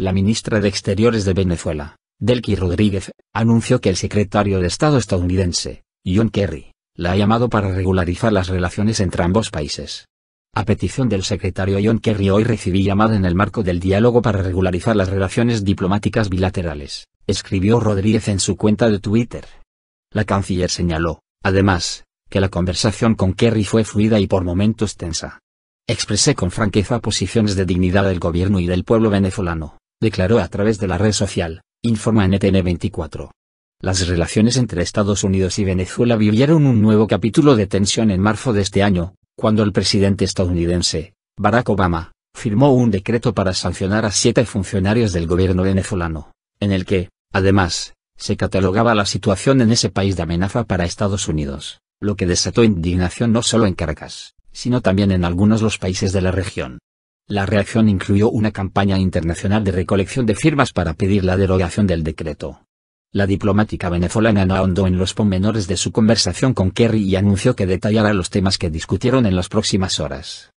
la ministra de Exteriores de Venezuela, Delky Rodríguez, anunció que el secretario de Estado estadounidense, John Kerry, la ha llamado para regularizar las relaciones entre ambos países. A petición del secretario John Kerry hoy recibí llamada en el marco del diálogo para regularizar las relaciones diplomáticas bilaterales, escribió Rodríguez en su cuenta de Twitter. La canciller señaló, además, que la conversación con Kerry fue fluida y por momentos tensa. Expresé con franqueza posiciones de dignidad del gobierno y del pueblo venezolano, declaró a través de la red social, informa NTN24. Las relaciones entre Estados Unidos y Venezuela vivieron un nuevo capítulo de tensión en marzo de este año, cuando el presidente estadounidense, Barack Obama, firmó un decreto para sancionar a siete funcionarios del gobierno venezolano, en el que, además, se catalogaba la situación en ese país de amenaza para Estados Unidos, lo que desató indignación no solo en Caracas, sino también en algunos los países de la región. La reacción incluyó una campaña internacional de recolección de firmas para pedir la derogación del decreto. La diplomática venezolana no ahondó en los pormenores de su conversación con Kerry y anunció que detallará los temas que discutieron en las próximas horas.